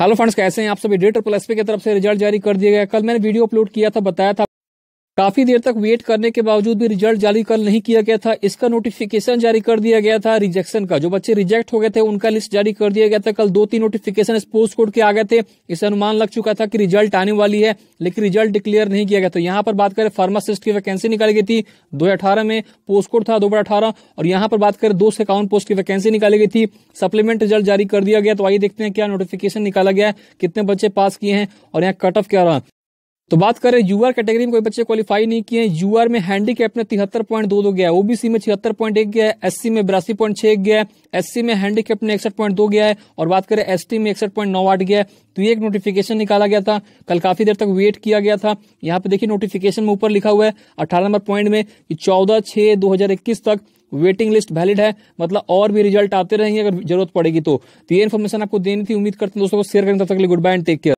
hello friends कैसे हैं आप सभी डेटर प्लस की तरफ से रिजल्ट जारी कर दिया गया कल मैंने वीडियो अपलोड किया था बताया था काफी देर तक वेट करने के बावजूद भी रिजल्ट जारी कल नहीं किया गया था इसका नोटिफिकेशन जारी कर दिया गया था रिजेक्शन का जो बच्चे रिजेक्ट हो गए थे उनका लिस्ट जारी कर दिया गया था कल दो तीन नोटिफिकेशन इस पोस्ट कोड के आ गए थे इसे अनुमान लग चुका था कि रिजल्ट आने वाली है लेकिन रिजल्ट डिक्लेयर नहीं किया गया था तो यहाँ पर बात करें फार्मासिस्ट की वैकेंसी निकाली गई थी दो में पोस्ट कोड था दो और यहाँ पर बात करें दो पोस्ट की वैकेंसी निकाली गई थी सप्लीमेंट रिजल्ट जारी कर दिया गया तो आइए देखते हैं क्या नोटिफिकेशन निकाला गया कितने बच्चे पास किए हैं और यहाँ कट ऑफ क्या रहा तो बात करें यूआर कैटेगरी में कोई बच्चे क्वालिफाई नहीं किए यूआर में हैंडी कैप तिहत्तर पॉइंट दो दो गया है ओबीसी में छिहत्तर पॉइंट एक गया है एससी में बिरासी पॉइंट छह गया है एससी में हैंडी कैप में इकसठ पॉइंट दो गया है और बात करें एसटी में इकसठ पॉइंट नौ आठ गया है तो ये एक नोटिफिकेशन निकाला गया था कल काफी देर तक वेट किया गया था यहाँ पे देखिए नोटिफिकेशन में ऊपर लिखा हुआ है अठारह नंबर पॉइंट में कि चौदह छह दो हजार इक्कीस तक वेटिंग लिस्ट वैलिड है मतलब और भी रिजल्ट आते रहेंगे अगर जरूरत पड़ेगी तो, तो ये इन्फॉर्मेशन आपको देनी थी उम्मीद करते हैं दोस्तों को शेयर करें तब तक good bye and take care